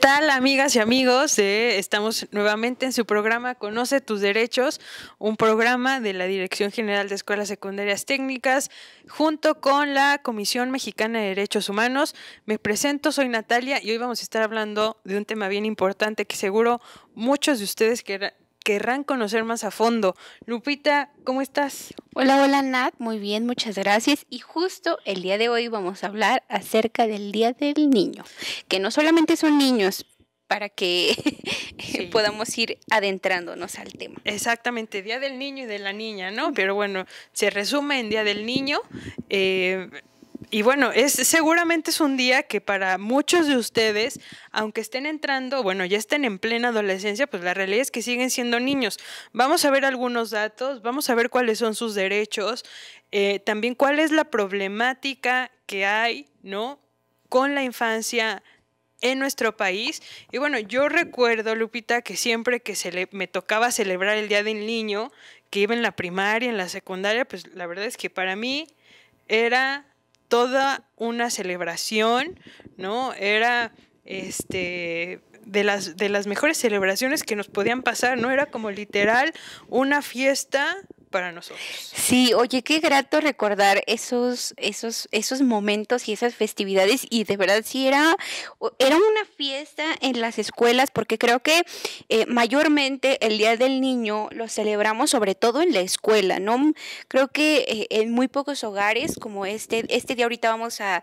tal, amigas y amigos? estamos nuevamente en su programa Conoce tus derechos, un programa de la Dirección General de Escuelas Secundarias Técnicas, junto con la Comisión Mexicana de Derechos Humanos. Me presento, soy Natalia y hoy vamos a estar hablando de un tema bien importante que seguro muchos de ustedes que querrán conocer más a fondo. Lupita, ¿cómo estás? Hola, hola Nat, muy bien, muchas gracias. Y justo el día de hoy vamos a hablar acerca del Día del Niño, que no solamente son niños, para que podamos ir adentrándonos al tema. Exactamente, Día del Niño y de la Niña, ¿no? Pero bueno, se resume en Día del Niño. Eh, y bueno, es, seguramente es un día que para muchos de ustedes, aunque estén entrando, bueno, ya estén en plena adolescencia, pues la realidad es que siguen siendo niños. Vamos a ver algunos datos, vamos a ver cuáles son sus derechos, eh, también cuál es la problemática que hay, ¿no? Con la infancia en nuestro país. Y bueno, yo recuerdo, Lupita, que siempre que se le, me tocaba celebrar el Día del Niño, que iba en la primaria, en la secundaria, pues la verdad es que para mí era toda una celebración, ¿no? Era este de las de las mejores celebraciones que nos podían pasar, ¿no? Era como literal una fiesta para nosotros. Sí, oye, qué grato recordar esos, esos, esos momentos y esas festividades. Y de verdad sí era, era una fiesta en las escuelas, porque creo que eh, mayormente el Día del Niño lo celebramos sobre todo en la escuela, ¿no? Creo que eh, en muy pocos hogares, como este, este día ahorita vamos a,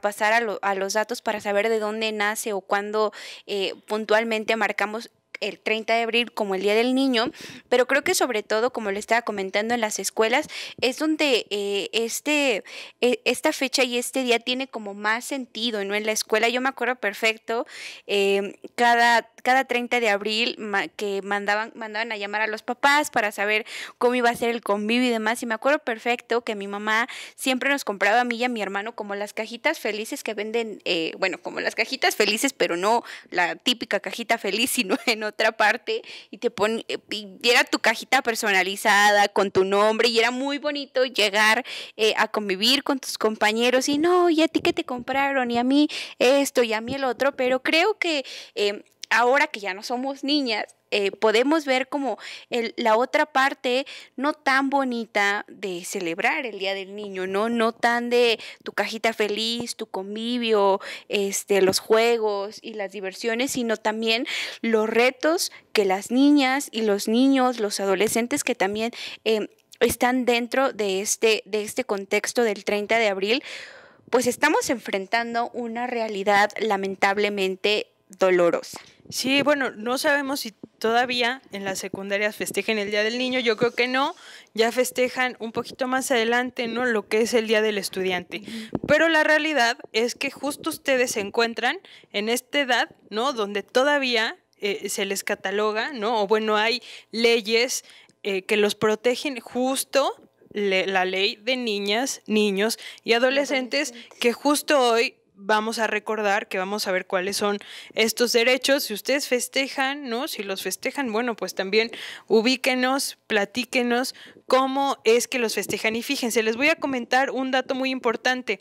pasar a, a, los datos para saber de dónde nace o cuándo eh, puntualmente marcamos el 30 de abril como el Día del Niño, pero creo que sobre todo, como le estaba comentando en las escuelas, es donde eh, este, e, esta fecha y este día tiene como más sentido, ¿no? En la escuela yo me acuerdo perfecto, em, cada, cada 30 de abril que mandaban, mandaban a llamar a los papás para saber cómo iba a ser el convivio y demás, y me acuerdo perfecto que mi mamá siempre nos compraba a mí y a mi hermano como las cajitas felices que venden, eh, bueno, como las cajitas felices, pero no la típica cajita feliz, sino en otra parte y te pon, eh, y tu cajita personalizada con tu nombre y era muy bonito llegar eh, a convivir con tus compañeros y no, y a ti que te compraron y a mí esto y a mí el otro, pero creo que... Eh, ahora que ya no somos niñas, eh, podemos ver como la otra parte no tan bonita de celebrar el Día del Niño, ¿no? No tan de tu cajita feliz, tu convivio, este, los juegos y las diversiones, sino también los retos que las niñas y los niños, los adolescentes que también eh, están dentro de este, de este contexto del 30 de abril, pues estamos enfrentando una realidad lamentablemente dolorosa. Sí, bueno, no sabemos si todavía en las secundarias festejen el Día del Niño. Yo creo que no, ya festejan un poquito más adelante, ¿no? Lo que es el Día del Estudiante. Pero la realidad es que justo ustedes se encuentran en esta edad, ¿no? Donde todavía eh, se les cataloga, ¿no? O bueno, hay leyes eh, que los protegen justo la ley de niñas, niños y adolescentes, que justo hoy vamos a recordar que vamos a ver cuáles son estos derechos. Si ustedes festejan, ¿no? Si los festejan, bueno, pues también ubíquenos, platíquenos cómo es que los festejan. Y fíjense, les voy a comentar un dato muy importante.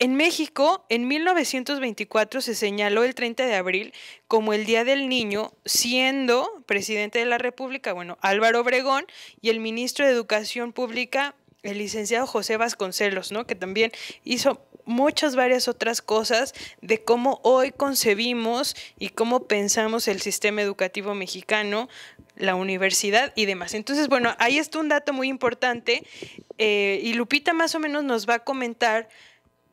En México, en 1924 se señaló el 30 de abril como el Día del Niño, siendo presidente de la República, bueno, Álvaro Obregón y el ministro de Educación Pública, el licenciado José Vasconcelos, ¿no? Que también hizo muchas varias otras cosas de cómo hoy concebimos y cómo pensamos el sistema educativo mexicano, la universidad y demás. Entonces, bueno, ahí está un dato muy importante eh, y Lupita más o menos nos va a comentar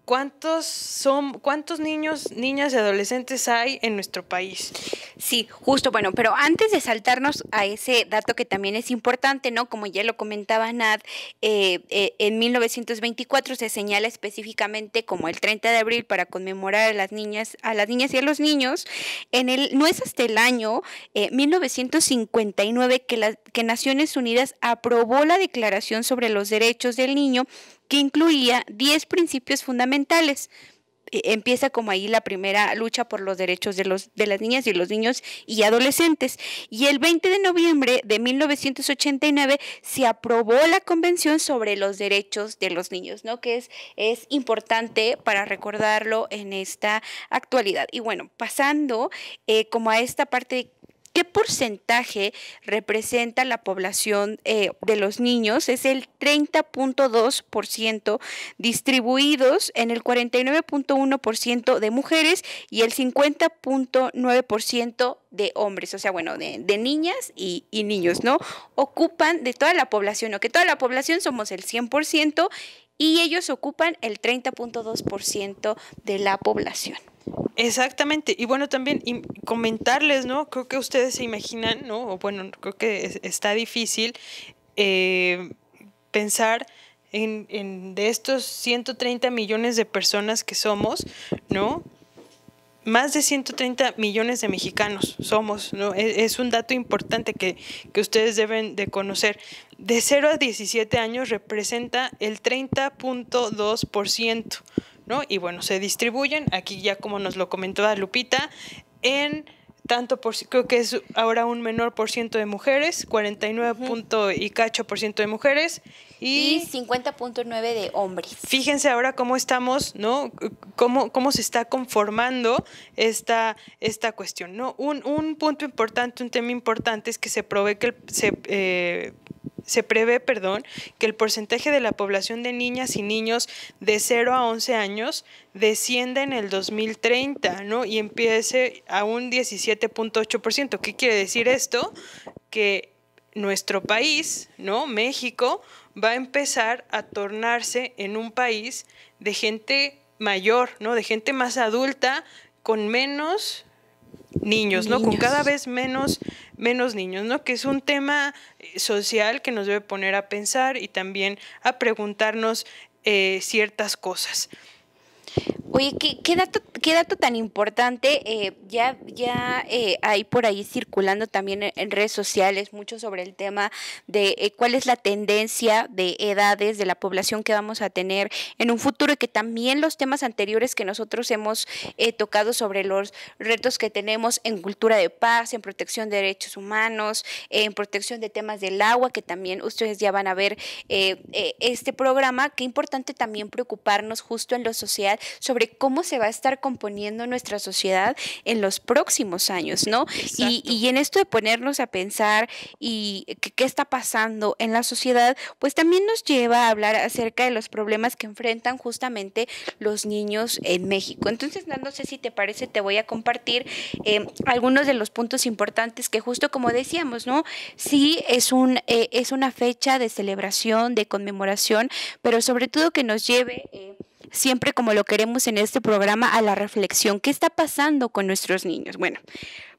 ¿Cuántos, son, ¿Cuántos niños, niñas y adolescentes hay en nuestro país? Sí, justo, bueno, pero antes de saltarnos a ese dato que también es importante, ¿no? Como ya lo comentaba Nad, eh, eh, en 1924 se señala específicamente como el 30 de abril para conmemorar a las niñas, a las niñas y a los niños. En el, no es hasta el año 1959 eh, que, que Naciones Unidas aprobó la Declaración sobre los Derechos del Niño, que incluía 10 principios fundamentales e, empieza como ahí la primera lucha por los derechos de, los, de las niñas y los niños y adolescentes. Y el 20 de noviembre de 1989 se aprobó la Convención sobre los Derechos de los Niños, ¿no? Que es, es importante para recordarlo en esta actualidad. Y bueno, pasando eh, como a esta parte de ¿Qué porcentaje representa la población eh, de los niños? Es el 30.2% distribuidos en el 49.1% de mujeres y el 50.9% de hombres, o sea, bueno, de, niñas y, y, niños, ¿no? Ocupan de toda la población, o que toda la población somos el 100% y ellos ocupan el 30.2% de la población. Exactamente. Y bueno, también comentarles, ¿no? Creo que ustedes se imaginan, ¿no? O bueno, creo que está difícil eh, pensar en, de estos 130 millones de personas que somos, ¿no? Más de 130 millones de mexicanos somos, ¿no? E, es, un dato importante que, que ustedes deben de conocer. De 0 a 17 años representa el 30.2%. Y bueno, se distribuyen, aquí ya como nos lo comentaba Lupita, en tanto por creo que es ahora un menor por ciento de mujeres, 49.8% de mujeres y, 50.9 de hombres. Fíjense ahora cómo estamos, ¿no? Cómo, cómo se está conformando esta, esta cuestión, ¿no? Un, punto importante, un tema importante es que se provee que el, eh, se prevé perdón, que el porcentaje de la población de niñas y niños de 0 a 11 años descienda en el 2030 ¿no? y empiece a un 17.8%. ¿Qué quiere decir esto? Que nuestro país, ¿no? México, va a empezar a tornarse en un país de gente mayor, ¿no? De gente más adulta, con menos niños, ¿no? Con cada vez menos, menos niños, ¿no? Que es un tema eh, social que nos debe poner a pensar y también a preguntarnos eh, ciertas cosas. Oye, qué, qué, dato, qué dato tan importante. Eh, ya ya eh, hay por ahí circulando también en, redes sociales mucho sobre el tema de eh, cuál es la tendencia de edades de la población que vamos a tener en un futuro y que también los temas anteriores que nosotros hemos tocado sobre los retos que tenemos en cultura de paz, en protección de derechos humanos, en protección de temas del agua, que también ustedes ya van a ver este programa. Qué importante también preocuparnos justo en lo social sobre cómo se va a estar componiendo nuestra sociedad en los próximos años, ¿no? Y, en esto de ponernos a pensar y qué está pasando en la sociedad, pues también nos lleva a hablar acerca de los problemas que enfrentan justamente los niños en México. Entonces, no, sé si te parece, te voy a compartir eh, algunos de los puntos importantes que justo como decíamos, ¿no? Sí, es, un, eh, es una fecha de celebración, de conmemoración, pero sobre todo que nos lleve... Eh, siempre como lo queremos en este programa, a la reflexión. ¿Qué está pasando con nuestros niños? Bueno,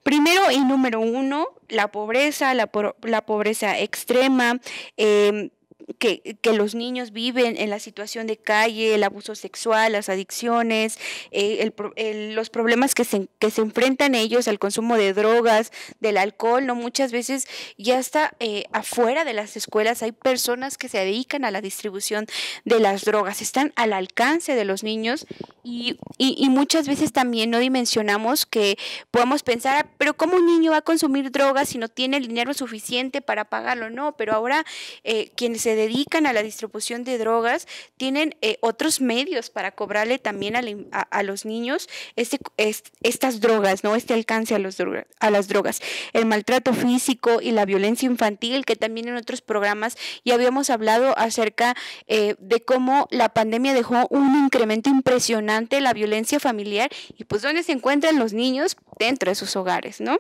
primero y número uno, la pobreza, la, la pobreza extrema. Eh, que, los niños viven en la situación de calle, el abuso sexual, las adicciones, eh, los problemas que se, que se enfrentan ellos al consumo de drogas, del alcohol, ¿no? Muchas veces ya está eh, afuera de las escuelas, hay personas que se dedican a la distribución de las drogas, están al alcance de los niños y, y, muchas veces también no dimensionamos que podemos pensar, ah, pero ¿cómo un niño va a consumir drogas si no tiene el dinero suficiente para pagarlo? No, pero ahora eh, quienes se dedican a la distribución de drogas tienen eh, otros medios para cobrarle también a, los niños este, estas drogas, ¿no? Este alcance a, los a las drogas. El maltrato físico y la violencia infantil, que también en otros programas ya habíamos hablado acerca eh, de cómo la pandemia dejó un incremento impresionante la violencia familiar y pues dónde se encuentran los niños dentro de sus hogares, ¿no?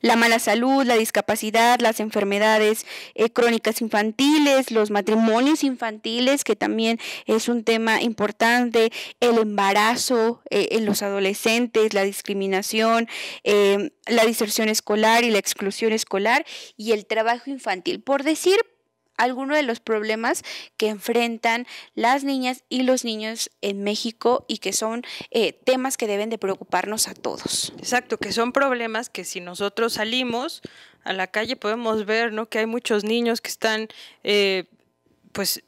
la mala salud, la discapacidad, las enfermedades eh, crónicas infantiles, los matrimonios infantiles, que también es un tema importante, el embarazo eh, en los adolescentes, la discriminación, eh, la diserción escolar y la exclusión escolar y el trabajo infantil, por decir algunos de los problemas que enfrentan las niñas y los niños en México y que son eh, temas que deben de preocuparnos a todos. Exacto, que son problemas que si nosotros salimos a la calle podemos ver, ¿no? Que hay muchos niños que están, eh, pues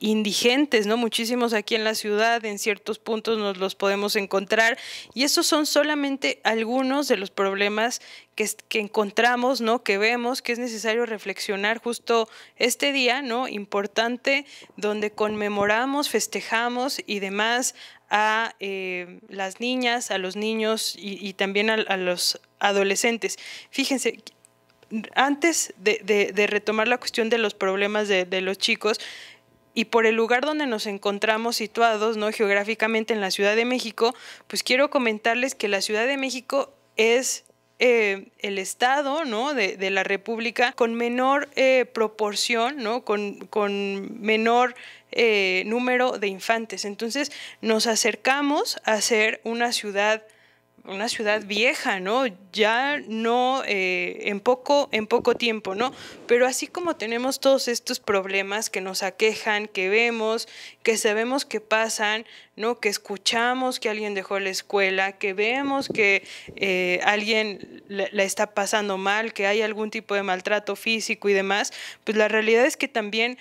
indigentes, ¿no? Muchísimos aquí en la ciudad, en ciertos puntos nos los podemos encontrar y esos son solamente algunos de los problemas que, encontramos, ¿no? Que vemos, que es necesario reflexionar justo este día, ¿no? Importante, donde conmemoramos, festejamos y demás a eh, las niñas, a los niños y, también a, los adolescentes. Fíjense, antes de, retomar la cuestión de los problemas de los chicos, y por el lugar donde nos encontramos situados, ¿no? Geográficamente en la Ciudad de México, pues quiero comentarles que la Ciudad de México es eh, el Estado ¿no? de, la República con menor eh, proporción, ¿no? con, menor eh, número de infantes. Entonces nos acercamos a ser una ciudad una ciudad vieja, ¿no? Ya no eh, en, poco, en poco tiempo, ¿no? Pero así como tenemos todos estos problemas que nos aquejan, que vemos, que sabemos que pasan, ¿no? Que escuchamos que alguien dejó la escuela, que vemos que eh, alguien la está pasando mal, que hay algún tipo de maltrato físico y demás, pues la realidad es que también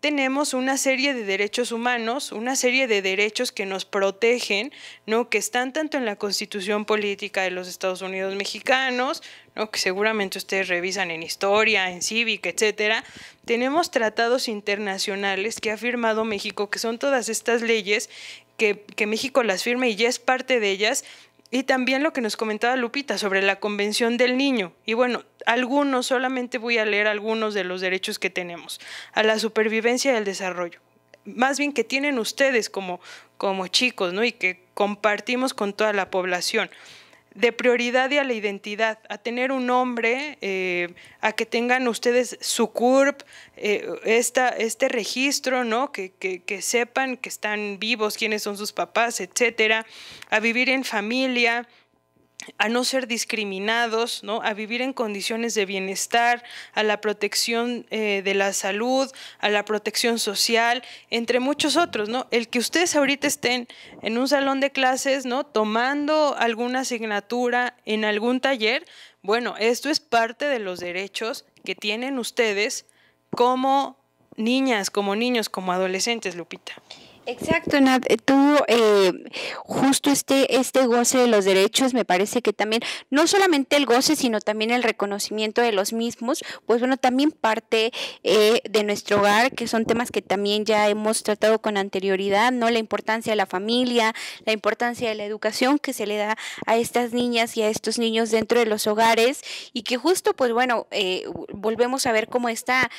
tenemos una serie de derechos humanos, una serie de derechos que nos protegen, ¿no? que están tanto en la Constitución Política de los Estados Unidos Mexicanos, ¿no? que seguramente ustedes revisan en historia, en cívica, etcétera. Tenemos tratados internacionales que ha firmado México, que son todas estas leyes que, que México las firma y ya es parte de ellas y también lo que nos comentaba Lupita sobre la Convención del Niño. Y bueno, algunos, solamente voy a leer algunos de los derechos que tenemos a la supervivencia y al desarrollo. Más bien que tienen ustedes como, como chicos, ¿no? Y que compartimos con toda la población de prioridad y a la identidad, a tener un nombre, eh, a que tengan ustedes su CURP, eh, esta, este registro, ¿no? Que, que, que, sepan que están vivos, quiénes son sus papás, etcétera, a vivir en familia, a no ser discriminados, ¿no? a vivir en condiciones de bienestar, a la protección eh, de la salud, a la protección social, entre muchos otros. ¿no? El que ustedes ahorita estén en un salón de clases, ¿no? tomando alguna asignatura en algún taller, bueno, esto es parte de los derechos que tienen ustedes como niñas, como niños, como adolescentes, Lupita. Exacto, Nat. Eh, tú, eh, justo este, este goce de los derechos, me parece que también, no solamente el goce, sino también el reconocimiento de los mismos, pues bueno, también parte eh, de nuestro hogar, que son temas que también ya hemos tratado con anterioridad, ¿no? La importancia de la familia, la importancia de la educación que se le da a estas niñas y a estos niños dentro de los hogares, y que justo, pues bueno, volvemos a ver cómo está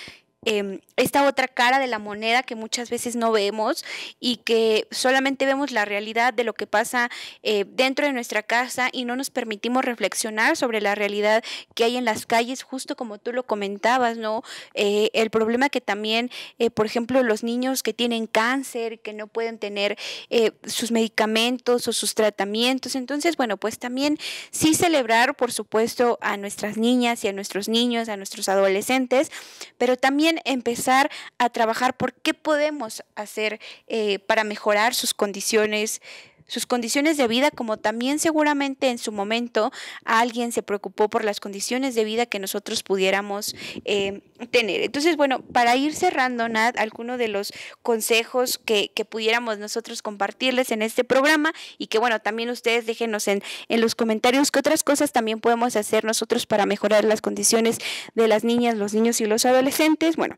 Em, esta otra cara de la moneda que muchas veces no vemos y que solamente vemos la realidad de lo que pasa eh, dentro de nuestra casa y no nos permitimos reflexionar sobre la realidad que hay en las calles, justo como tú lo comentabas, ¿no? Eh, el problema que también, eh, por ejemplo, los niños que tienen cáncer, que no pueden tener sus medicamentos o sus tratamientos. Entonces, bueno, pues también sí celebrar, por supuesto, a nuestras niñas y a nuestros niños, a nuestros adolescentes, pero también empezar a trabajar por qué podemos hacer eh, para mejorar sus condiciones sus condiciones de vida, como también seguramente en su momento alguien se preocupó por las condiciones de vida que nosotros pudiéramos em, tener. Entonces, bueno, para ir cerrando, Nat, algunos de los consejos que, pudiéramos nosotros compartirles en este programa y que, bueno, también ustedes déjenos en, en los comentarios qué otras cosas también podemos hacer nosotros para mejorar las condiciones de las niñas, los niños y los adolescentes. Bueno,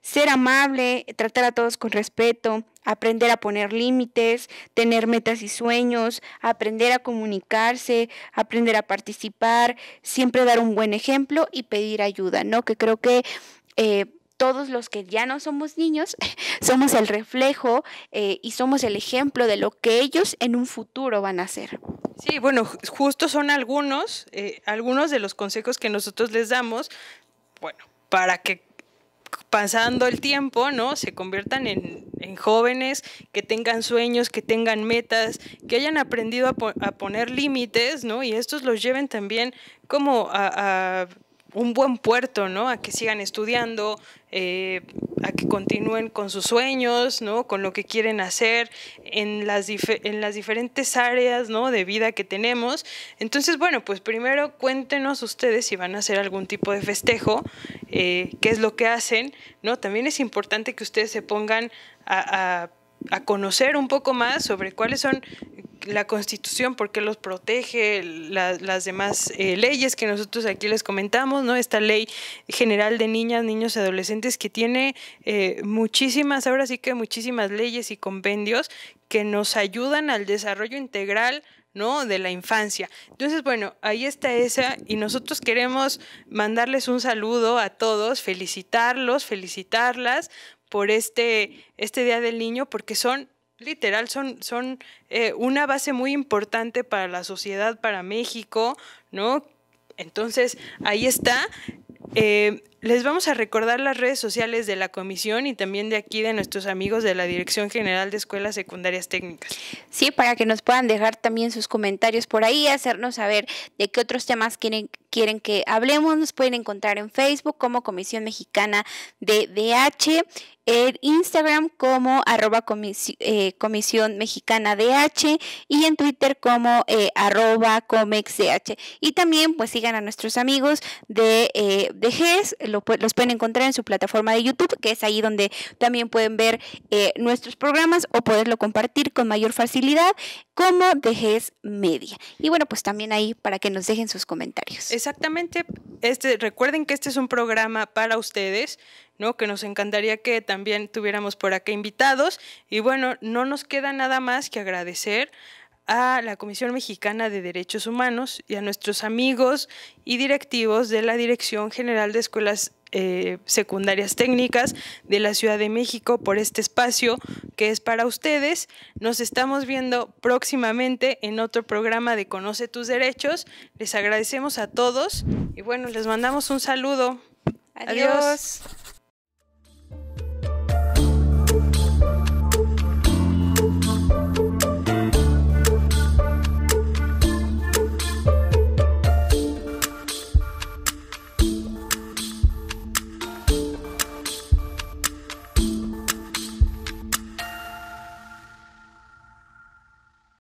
ser amable, tratar a todos con respeto, aprender a poner límites, tener metas y sueños, aprender a comunicarse, aprender a participar, siempre dar un buen ejemplo y pedir ayuda, ¿no? Que creo que... Eh, todos los que ya no somos niños, somos el reflejo eh, y somos el ejemplo de lo que ellos en un futuro van a hacer. Sí, bueno, justo son algunos, eh, algunos de los consejos que nosotros les damos, bueno, para que pasando el tiempo, ¿no? Se conviertan en en jóvenes, que tengan sueños, que tengan metas, que hayan aprendido a, poner límites, ¿no? Y estos los lleven también como a un buen puerto, ¿no? A que sigan estudiando, eh, a que continúen con sus sueños, ¿no? Con lo que quieren hacer en las, diferentes áreas, ¿no? De vida que tenemos. Entonces, bueno, pues primero cuéntenos ustedes si van a hacer algún tipo de festejo, eh, qué es lo que hacen, ¿no? También es importante que ustedes se pongan a, a a conocer un poco más sobre cuáles son la constitución, por qué los protege, las demás eh, leyes que nosotros aquí les comentamos, ¿no? Esta ley general de niñas, niños y adolescentes que tiene eh, muchísimas, ahora sí que muchísimas leyes y compendios que nos ayudan al desarrollo integral ¿no? De la infancia. Entonces, bueno, ahí está esa y nosotros queremos mandarles un saludo a todos, felicitarlos, felicitarlas por este, este Día del Niño, porque son literal, son, son eh, una base muy importante para la sociedad, para México, ¿no? Entonces, ahí está. Eh, les vamos a recordar las redes sociales de la comisión y también de aquí de nuestros amigos de la Dirección General de Escuelas Secundarias Técnicas. Sí, para que nos puedan dejar también sus comentarios por ahí, hacernos saber de qué otros temas quieren, quieren que hablemos. Nos pueden encontrar en Facebook como Comisión Mexicana de DH en Instagram como arroba eh, comisión, mexicana y en Twitter como eh, comexdh. Y también pues sigan a nuestros amigos de, eh, Dejes GES, los pueden encontrar en su plataforma de YouTube, que es ahí donde también pueden ver eh, nuestros programas o poderlo compartir con mayor facilidad como de GES Media. Y bueno, pues también ahí para que nos dejen sus comentarios. Exactamente. Este, recuerden que este es un programa para ustedes que nos encantaría que también tuviéramos por acá invitados. Y bueno, no nos queda nada más que agradecer a la Comisión Mexicana de Derechos Humanos y a nuestros amigos y directivos de la Dirección General de Escuelas eh, secundarias técnicas de la Ciudad de México por este espacio que es para ustedes. Nos estamos viendo próximamente en otro programa de Conoce tus Derechos. Les agradecemos a todos y bueno, les mandamos un saludo. Adiós.